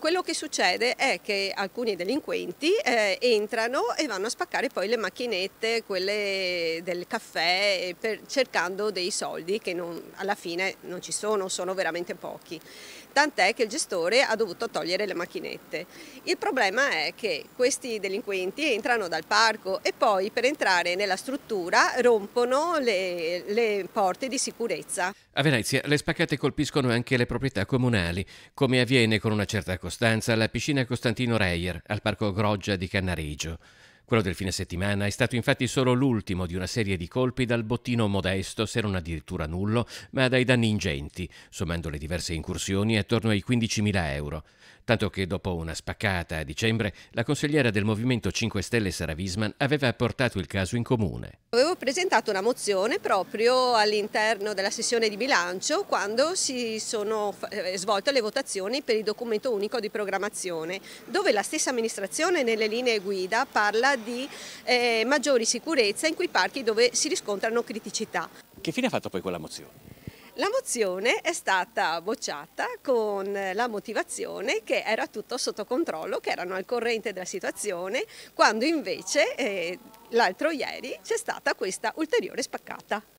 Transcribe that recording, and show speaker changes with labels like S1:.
S1: Quello che succede è che alcuni delinquenti eh, entrano e vanno a spaccare poi le macchinette, quelle del caffè, eh, per, cercando dei soldi che non, alla fine non ci sono, sono veramente pochi. Tant'è che il gestore ha dovuto togliere le macchinette. Il problema è che questi delinquenti entrano dal parco e poi per entrare nella struttura rompono le, le porte di sicurezza.
S2: A Venezia le spaccate colpiscono anche le proprietà comunali, come avviene con una certa cosa Costanza alla piscina Costantino Reyer al parco Groggia di Cannareggio. Quello del fine settimana è stato infatti solo l'ultimo di una serie di colpi dal bottino modesto, se non addirittura nullo, ma dai danni ingenti, sommando le diverse incursioni attorno ai 15.000 euro tanto che dopo una spaccata a dicembre la consigliera del Movimento 5 Stelle Sara Wisman aveva portato il caso in comune.
S1: Avevo presentato una mozione proprio all'interno della sessione di bilancio quando si sono eh, svolte le votazioni per il documento unico di programmazione dove la stessa amministrazione nelle linee guida parla di eh, maggiori sicurezza in quei parchi dove si riscontrano criticità.
S3: Che fine ha fatto poi quella mozione?
S1: La mozione è stata bocciata con la motivazione che era tutto sotto controllo, che erano al corrente della situazione, quando invece eh, l'altro ieri c'è stata questa ulteriore spaccata.